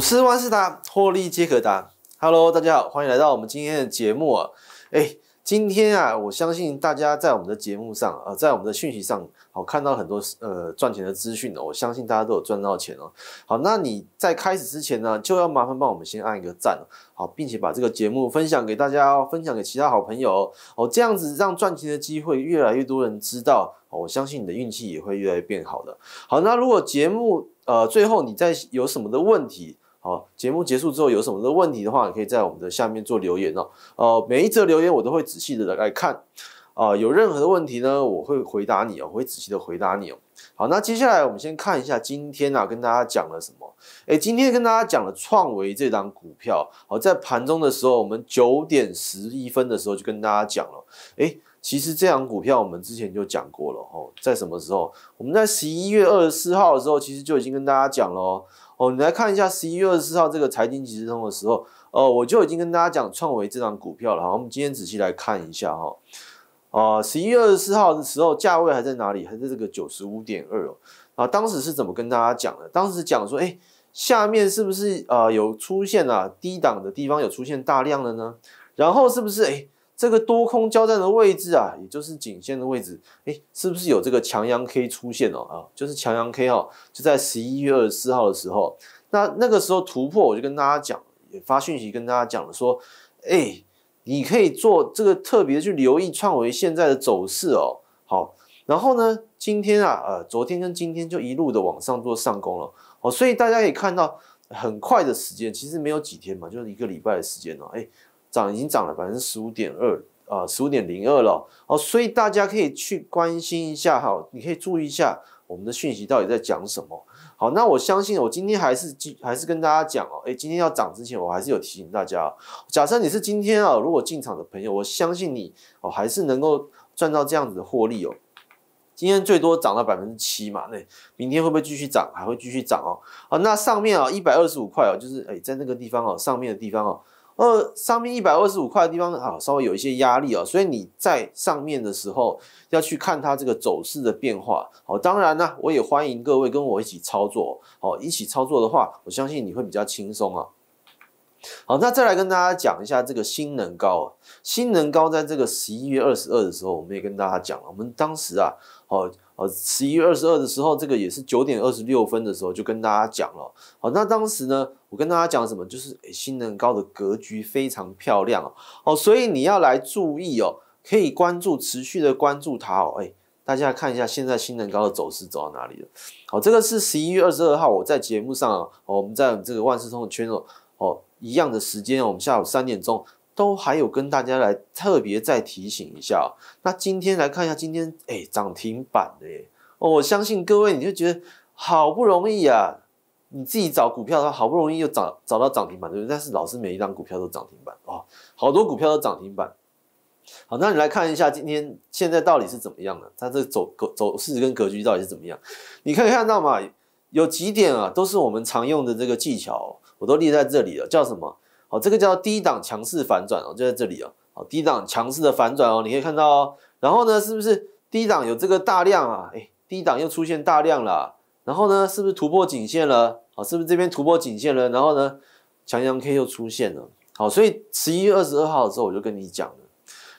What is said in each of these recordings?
股市万事达，获利皆可达。Hello，大家好，欢迎来到我们今天的节目啊！哎，今天啊，我相信大家在我们的节目上啊，在我们的讯息上，好看到很多呃赚钱的资讯哦。我相信大家都有赚到钱哦。好，那你在开始之前呢，就要麻烦帮我们先按一个赞，好，并且把这个节目分享给大家，分享给其他好朋友哦。这样子让赚钱的机会越来越多人知道，我相信你的运气也会越来越变好的。好，那如果节目呃最后你在有什么的问题？好，节目结束之后有什么的问题的话，你可以在我们的下面做留言哦。呃，每一则留言我都会仔细的来看，啊，有任何的问题呢，我会回答你哦，我会仔细的回答你哦。好，那接下来我们先看一下今天啊跟大家讲了什么。诶，今天跟大家讲了创维这张股票。好，在盘中的时候，我们九点十一分的时候就跟大家讲了。诶。其实这档股票我们之前就讲过了哦，在什么时候？我们在十一月二十四号的时候，其实就已经跟大家讲了。哦，你来看一下十一月二十四号这个财经即时通的时候，哦，我就已经跟大家讲创维这张股票了。然我们今天仔细来看一下哈。哦，十一月二十四号的时候价位还在哪里？还在这个九十五点二哦。啊，当时是怎么跟大家讲的？当时讲说，哎，下面是不是啊有出现啊低档的地方有出现大量了呢？然后是不是哎？这个多空交战的位置啊，也就是颈线的位置，哎，是不是有这个强阳 K 出现哦？啊，就是强阳 K 哈，就在十一月二十四号的时候，那那个时候突破，我就跟大家讲，也发讯息跟大家讲了，说，哎，你可以做这个特别去留意创维现在的走势哦。好，然后呢，今天啊，呃，昨天跟今天就一路的往上做上攻了。哦，所以大家可以看到，很快的时间，其实没有几天嘛，就是一个礼拜的时间哦。哎。涨已经涨了百分之十五点二啊，十五点零二了。哦，所以大家可以去关心一下哈，你可以注意一下我们的讯息到底在讲什么。好，那我相信我今天还是还是跟大家讲哦，诶，今天要涨之前，我还是有提醒大家。假设你是今天啊，如果进场的朋友，我相信你哦，还是能够赚到这样子的获利哦。今天最多涨到百分之七嘛，那明天会不会继续涨？还会继续涨哦。好，那上面啊，一百二十五块哦，就是诶，在那个地方哦，上面的地方哦。呃，上面一百二十五块的地方啊，稍微有一些压力啊，所以你在上面的时候要去看它这个走势的变化。好，当然呢，我也欢迎各位跟我一起操作。好，一起操作的话，我相信你会比较轻松啊。好，那再来跟大家讲一下这个新能高。新能高在这个十一月二十二的时候，我们也跟大家讲了。我们当时啊，好呃十一月二十二的时候，这个也是九点二十六分的时候，就跟大家讲了。好，那当时呢，我跟大家讲什么？就是新能高的格局非常漂亮哦，哦，所以你要来注意哦，可以关注持续的关注它哦。哎，大家看一下现在新能高的走势走到哪里了。好，这个是十一月二十二号我在节目上啊，我们在这个万事通的圈哦，一样的时间，我们下午三点钟都还有跟大家来特别再提醒一下。那今天来看一下，今天哎涨停板的，哦，我相信各位你就觉得好不容易啊，你自己找股票的话，好不容易又找找到涨停板，对不对？但是老师每一张股票都涨停板啊，好多股票都涨停板。好，那你来看一下今天现在到底是怎么样的？它这走格走势跟格局到底是怎么样？你可以看到嘛，有几点啊，都是我们常用的这个技巧。我都列在这里了，叫什么？好，这个叫低档强势反转哦，就在这里哦。好，低档强势的反转哦，你可以看到。哦。然后呢，是不是低档有这个大量啊？哎，低档又出现大量了。然后呢，是不是突破颈线了？好，是不是这边突破颈线了？然后呢，强阳 K 又出现了。好，所以十一月二十二号的时候我就跟你讲了。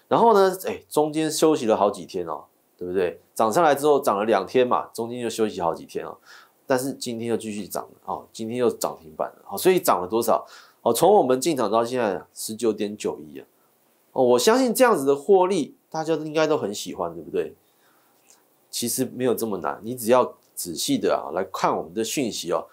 然后呢，哎，中间休息了好几天哦，对不对？涨上来之后涨了两天嘛，中间就休息好几天哦。但是今天又继续涨了啊！今天又涨停板了哦，所以涨了多少？哦，从我们进场到现在十九点九一啊！哦，我相信这样子的获利，大家都应该都很喜欢，对不对？其实没有这么难，你只要仔细的啊来看我们的讯息哦，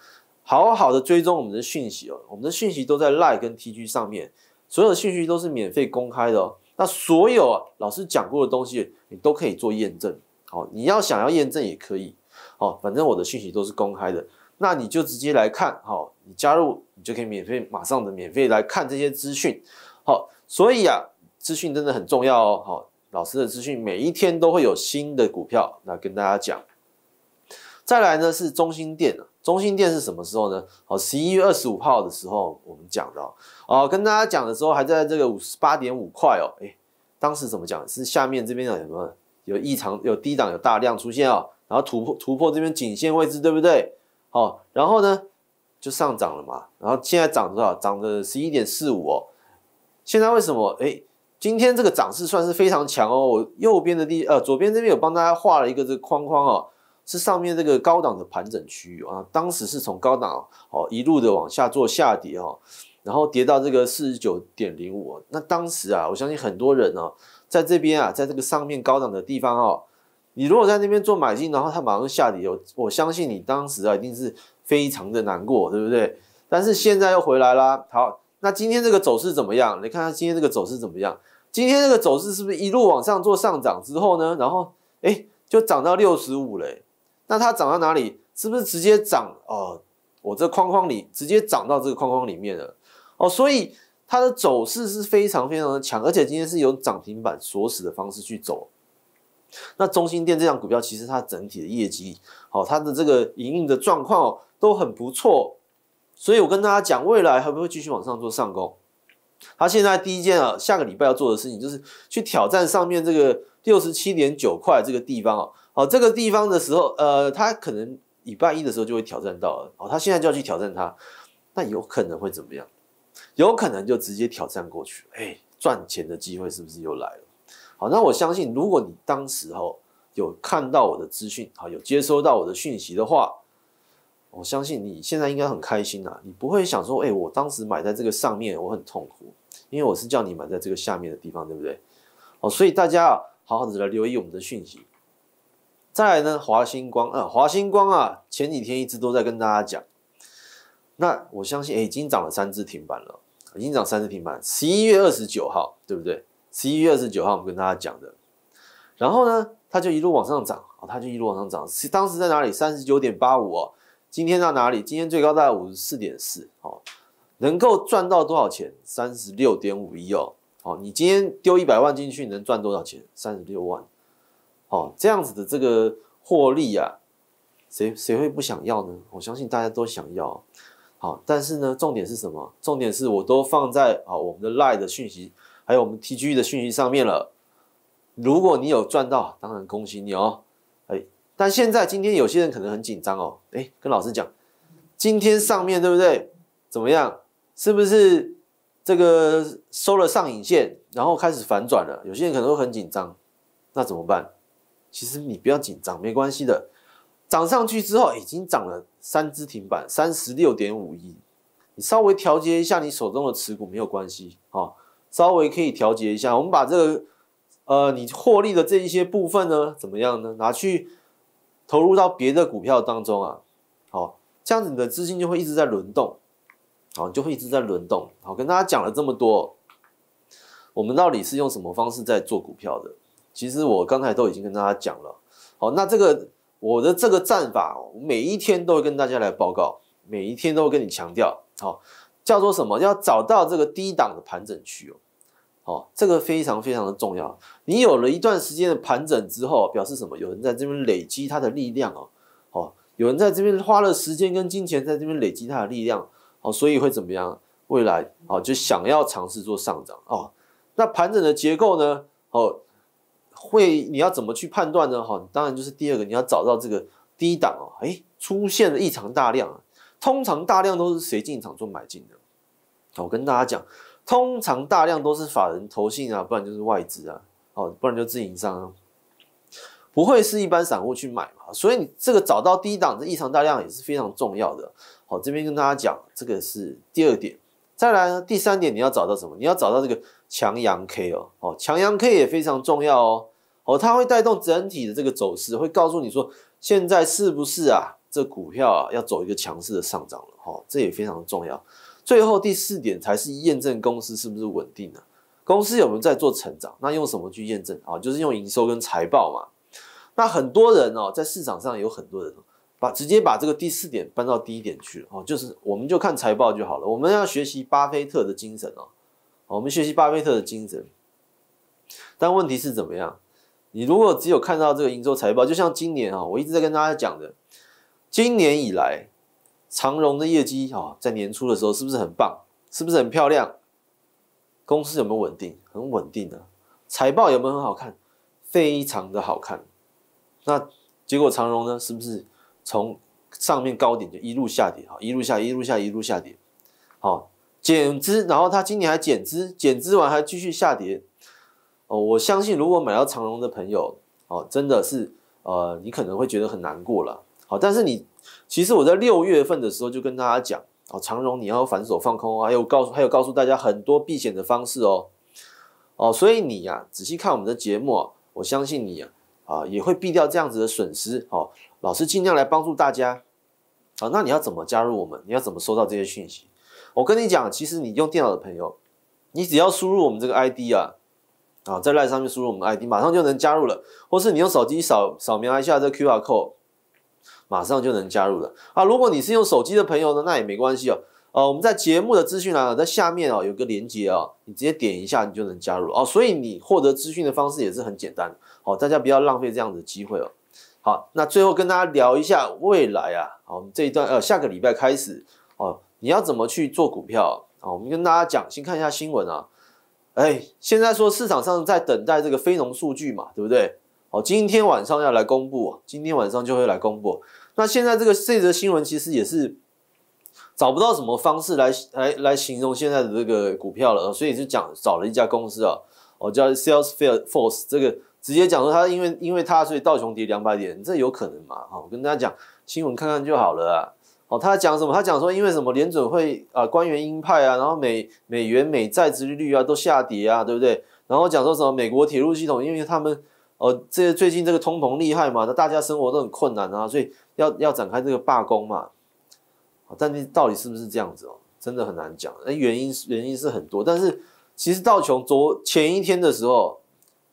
好好的追踪我们的讯息哦，我们的讯息都在 Lie 跟 TG 上面，所有的讯息都是免费公开的。哦。那所有老师讲过的东西，你都可以做验证。好，你要想要验证也可以。好，反正我的讯息都是公开的，那你就直接来看，好，你加入你就可以免费马上的免费来看这些资讯，好，所以啊资讯真的很重要哦，好，老师的资讯每一天都会有新的股票，那跟大家讲，再来呢是中心店，中心店是什么时候呢？哦，十一月二十五号的时候我们讲的，哦，跟大家讲的时候还在这个五十八点五块哦，诶，当时怎么讲是下面这边有什么有异常有低档有大量出现啊？然后突破突破这边颈线位置，对不对？好，然后呢就上涨了嘛。然后现在涨多少？涨了十一点四五哦。现在为什么？哎，今天这个涨势算是非常强哦。我右边的地呃左边这边有帮大家画了一个这框框哦，是上面这个高档的盘整区域啊。当时是从高档哦一路的往下做下跌哈，然后跌到这个四十九点零五那当时啊，我相信很多人呢，在这边啊，在这个上面高档的地方哦。你如果在那边做买进，然后它马上下跌，我我相信你当时啊一定是非常的难过，对不对？但是现在又回来啦。好，那今天这个走势怎么样？你看它今天这个走势怎么样？今天这个走势是不是一路往上做上涨之后呢？然后哎，就涨到六十五了，那它涨到哪里？是不是直接涨呃，我这框框里直接涨到这个框框里面了，哦，所以它的走势是非常非常的强，而且今天是由涨停板锁死的方式去走。那中心店这样股票，其实它整体的业绩，好，它的这个营运的状况都很不错，所以我跟大家讲，未来会不会继续往上做上攻？它现在第一件啊，下个礼拜要做的事情就是去挑战上面这个六十七点九块这个地方哦，好，这个地方的时候，呃，它可能礼拜一的时候就会挑战到了，哦，它现在就要去挑战它，那有可能会怎么样？有可能就直接挑战过去，哎，赚钱的机会是不是又来了？好，那我相信，如果你当时候有看到我的资讯，好，有接收到我的讯息的话，我相信你现在应该很开心啊，你不会想说，哎，我当时买在这个上面，我很痛苦，因为我是叫你买在这个下面的地方，对不对？哦，所以大家好好的来留意我们的讯息。再来呢，华星光啊，华星光啊，前几天一直都在跟大家讲，那我相信，哎，已经涨了三只停板了，已经涨三只停板，十一月二十九号，对不对？十一月二十九号，我们跟大家讲的，然后呢，它就一路往上涨啊，它就一路往上涨。是当时在哪里？三十九点八五哦。今天在哪里？今天最高大概五十四点四哦。能够赚到多少钱？三十六点五一哦。哦，你今天丢一百万进去，能赚多少钱？三十六万。哦，这样子的这个获利啊，谁谁会不想要呢？我相信大家都想要。好，但是呢，重点是什么？重点是我都放在啊我们的赖的讯息。还有我们 T G E 的讯息上面了，如果你有赚到，当然恭喜你哦。哎，但现在今天有些人可能很紧张哦。哎，跟老师讲，今天上面对不对？怎么样？是不是这个收了上影线，然后开始反转了？有些人可能会很紧张，那怎么办？其实你不要紧张，没关系的。涨上去之后已经涨了三只停板，三十六点五亿。你稍微调节一下你手中的持股没有关系哦。稍微可以调节一下，我们把这个，呃，你获利的这一些部分呢，怎么样呢？拿去投入到别的股票当中啊，好，这样子你的资金就会一直在轮动，好，就会一直在轮动。好，跟大家讲了这么多，我们到底是用什么方式在做股票的？其实我刚才都已经跟大家讲了，好，那这个我的这个战法，每一天都会跟大家来报告，每一天都会跟你强调，好。叫做什么？要找到这个低档的盘整区哦，哦，这个非常非常的重要。你有了一段时间的盘整之后，表示什么？有人在这边累积他的力量哦，哦，有人在这边花了时间跟金钱在这边累积他的力量，哦，所以会怎么样？未来哦，就想要尝试做上涨哦。那盘整的结构呢？哦，会你要怎么去判断呢？哈，当然就是第二个，你要找到这个低档哦，哎，出现了异常大量。通常大量都是谁进场做买进的？我跟大家讲，通常大量都是法人投信啊，不然就是外资啊，哦，不然就自营商，啊，不会是一般散户去买嘛。所以你这个找到低档的异常大量也是非常重要的。好，这边跟大家讲，这个是第二点。再来呢，第三点你要找到什么？你要找到这个强阳 K 哦，哦，强阳 K 也非常重要哦，哦，它会带动整体的这个走势，会告诉你说现在是不是啊？这股票啊要走一个强势的上涨了哈，这也非常重要。最后第四点才是验证公司是不是稳定的，公司有没有在做成长？那用什么去验证啊？就是用营收跟财报嘛。那很多人哦，在市场上有很多人把直接把这个第四点搬到第一点去了哦，就是我们就看财报就好了。我们要学习巴菲特的精神哦，我们学习巴菲特的精神。但问题是怎么样？你如果只有看到这个营收财报，就像今年啊，我一直在跟大家讲的。今年以来，长荣的业绩啊，在年初的时候是不是很棒？是不是很漂亮？公司有没有稳定？很稳定的，财报有没有很好看？非常的好看。那结果长荣呢？是不是从上面高点就一路下跌？哈，一路下，一路下，一路下跌。好，减资，然后它今年还减资，减资完还继续下跌。哦，我相信如果买到长荣的朋友，哦，真的是，呃，你可能会觉得很难过了。好，但是你其实我在六月份的时候就跟大家讲啊，长荣你要反手放空还有告诉还有告诉大家很多避险的方式哦，哦，所以你呀仔细看我们的节目啊，我相信你啊啊也会避掉这样子的损失哦。老师尽量来帮助大家啊。那你要怎么加入我们？你要怎么收到这些讯息？我跟你讲，其实你用电脑的朋友，你只要输入我们这个 ID 啊啊在 line 上面输入我们 ID，马上就能加入了。或是你用手机扫扫描一下这 QR code。马上就能加入了啊！如果你是用手机的朋友呢，那也没关系哦。呃，我们在节目的资讯栏啊，在下面哦，有个连接啊，你直接点一下，你就能加入哦。所以你获得资讯的方式也是很简单。好，大家不要浪费这样的机会哦。好，那最后跟大家聊一下未来啊。好，我们这一段呃，下个礼拜开始哦，你要怎么去做股票啊？我们跟大家讲，先看一下新闻啊。哎，现在说市场上在等待这个非农数据嘛，对不对？好，今天晚上要来公布，今天晚上就会来公布。那现在这个这则新闻其实也是找不到什么方式来来来形容现在的这个股票了，所以就讲找了一家公司啊，哦叫 Salesforce，这个直接讲说它因为因为它所以道琼跌两百点，这有可能嘛？哦，我跟大家讲，新闻看看就好了啊。哦，他讲什么？他讲说因为什么联准会啊官员鹰派啊，然后美美元美债殖利率啊都下跌啊，对不对？然后讲说什么美国铁路系统，因为他们哦，这最近这个通膨厉害嘛？那大家生活都很困难啊，所以要要展开这个罢工嘛？但你到底是不是这样子哦？真的很难讲。那原因原因是很多，但是其实道琼昨前一天的时候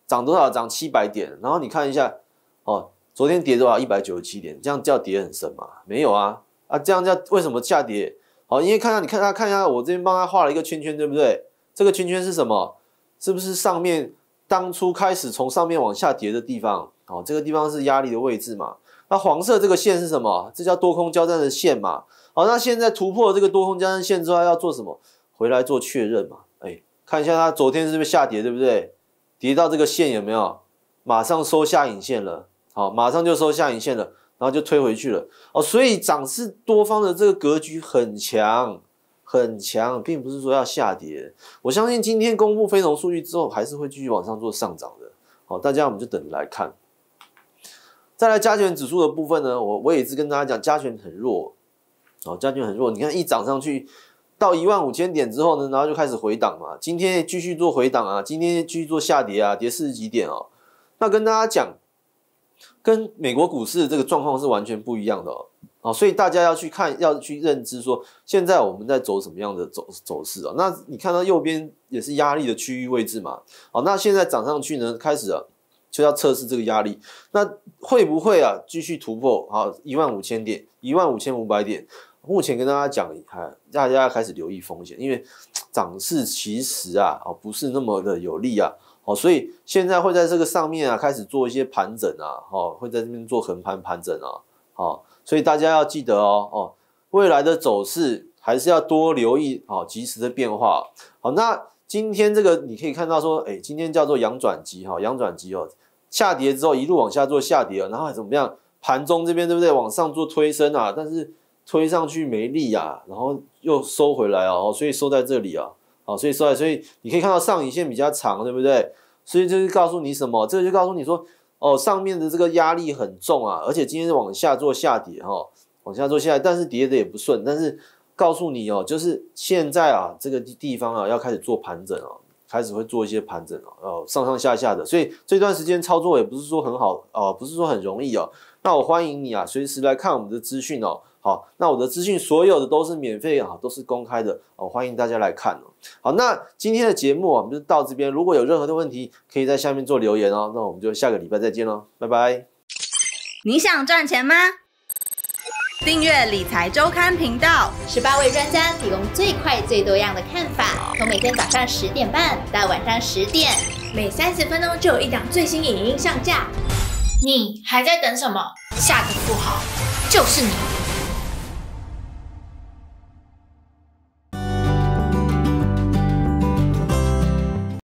涨多少？涨七百点。然后你看一下，哦，昨天跌多少？一百九十七点。这样叫跌很深嘛？没有啊啊，这样叫为什么下跌？好，因为看到下，你看他看一下我这边帮他画了一个圈圈，对不对？这个圈圈是什么？是不是上面？当初开始从上面往下跌的地方，哦，这个地方是压力的位置嘛？那黄色这个线是什么？这叫多空交战的线嘛？好，那现在突破这个多空交战线之后要做什么？回来做确认嘛？哎，看一下它昨天是不是下跌，对不对？跌到这个线有没有？马上收下影线了，好，马上就收下影线了，然后就推回去了。哦，所以涨势多方的这个格局很强。很强，并不是说要下跌。我相信今天公布非农数据之后，还是会继续往上做上涨的。好，大家我们就等着来看。再来加权指数的部分呢，我我也是跟大家讲，加权很弱，哦，加权很弱。你看一涨上去到一万五千点之后呢，然后就开始回档嘛。今天继续做回档啊，今天继续做下跌啊，跌四十几点哦。那跟大家讲，跟美国股市这个状况是完全不一样的哦。哦，所以大家要去看，要去认知说，现在我们在走什么样的走走势啊？那你看到右边也是压力的区域位置嘛？好，那现在涨上去呢，开始啊，就要测试这个压力，那会不会啊继续突破？啊一万五千点，一万五千五百点，目前跟大家讲，哈，大家开始留意风险，因为涨势其实啊，哦不是那么的有利啊，哦，所以现在会在这个上面啊开始做一些盘整啊，哦，会在这边做横盘盘整啊。好，所以大家要记得哦哦，未来的走势还是要多留意哦，及时的变化。好，那今天这个你可以看到说，哎，今天叫做阳转机哈，阳转机哦，下跌之后一路往下做下跌然后怎么样？盘中这边对不对？往上做推升呐，但是推上去没力啊，然后又收回来哦，所以收在这里啊，好，所以收在，所以你可以看到上影线比较长，对不对？所以就是告诉你什么？这就告诉你说。哦，上面的这个压力很重啊，而且今天往下做下跌哈，往下做下跌，但是跌的也不顺。但是告诉你哦，就是现在啊，这个地方啊，要开始做盘整啊，开始会做一些盘整啊，哦上上下下的，所以这段时间操作也不是说很好哦，不是说很容易哦。那我欢迎你啊，随时来看我们的资讯哦。好，那我的资讯所有的都是免费啊，都是公开的哦，欢迎大家来看哦。好，那今天的节目我们就到这边。如果有任何的问题，可以在下面做留言哦。那我们就下个礼拜再见喽，拜拜。你想赚钱吗？订阅理财周刊频道，十八位专家提供最快、最多样的看法，从每天早上十点半到晚上十点，每三十分钟就有一档最新影音上架。你还在等什么？下一个好，就是你。